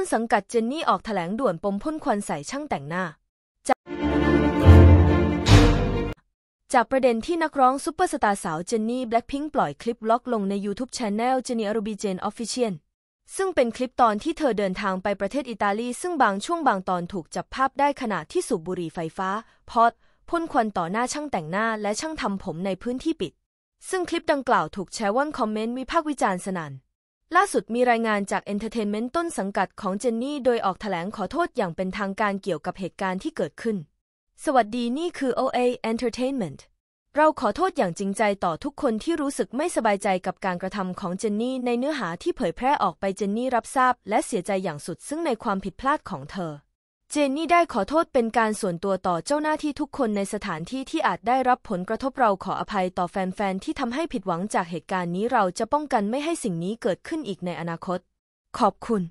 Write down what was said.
นสังกัดเจนนี่ออกแถลงด่วนปมพ่นควันใส่ช่างแต่งหน้า จากประเด็นที่นักร้อง ซุปเปอร์สตาร์สาวเจนนี่แบล็คพิงปล่อยคลิปล็อกลงใน YouTube c h anel เจนนี่อรูบีเจนออฟฟิเชียลซึ่งเป็นคลิปตอนที่เธอเดินทางไปประเทศอิตาลีซึ่งบางช่วงบางตอนถูก จับภาพได้ขณะที่สูบบุหรี่ไฟฟ้าพอดพ่นควันต่อหน้าช่างแต่งหน้า และช่างทำผมในพื้นที่ปิด ซึ่งคลิปดังกล่าวถูกแชร์ว่อนคอมเมนต์วิพากษ์วิจารณ์สนั่นล่าสุดมีรายงานจาก Entertainment ต้นสังกัดของเจนนี่ โดยออกถแถลงขอโทษอย่างเป็นทางการเกี่ยวกับเหตุการณ์ที่เกิดขึ้น สวัสดีนี่คือ OA Entertainment เราขอโทษอย่างจริงใจต่อทุกคนที่รู้สึกไม่สบายใจกับการกระทำของเจนนี่ในเนื้อหาที่เผยแพร่ออกไปเจนนี่รับทราบและเสียใจอย่างสุดซึ่งในความผิดพลาดของเธอเจนนี่ได้ขอโทษเป็นการส่วนตัวต่อเจ้าหน้าที่ทุกคนในสถานที่ที่อาจได้รับผลกระทบเราขออภัยต่อแฟน ๆ ที่ทำให้ผิดหวังจากเหตุการณ์นี้เราจะป้องกันไม่ให้สิ่งนี้เกิดขึ้นอีกในอนาคต ขอบคุณ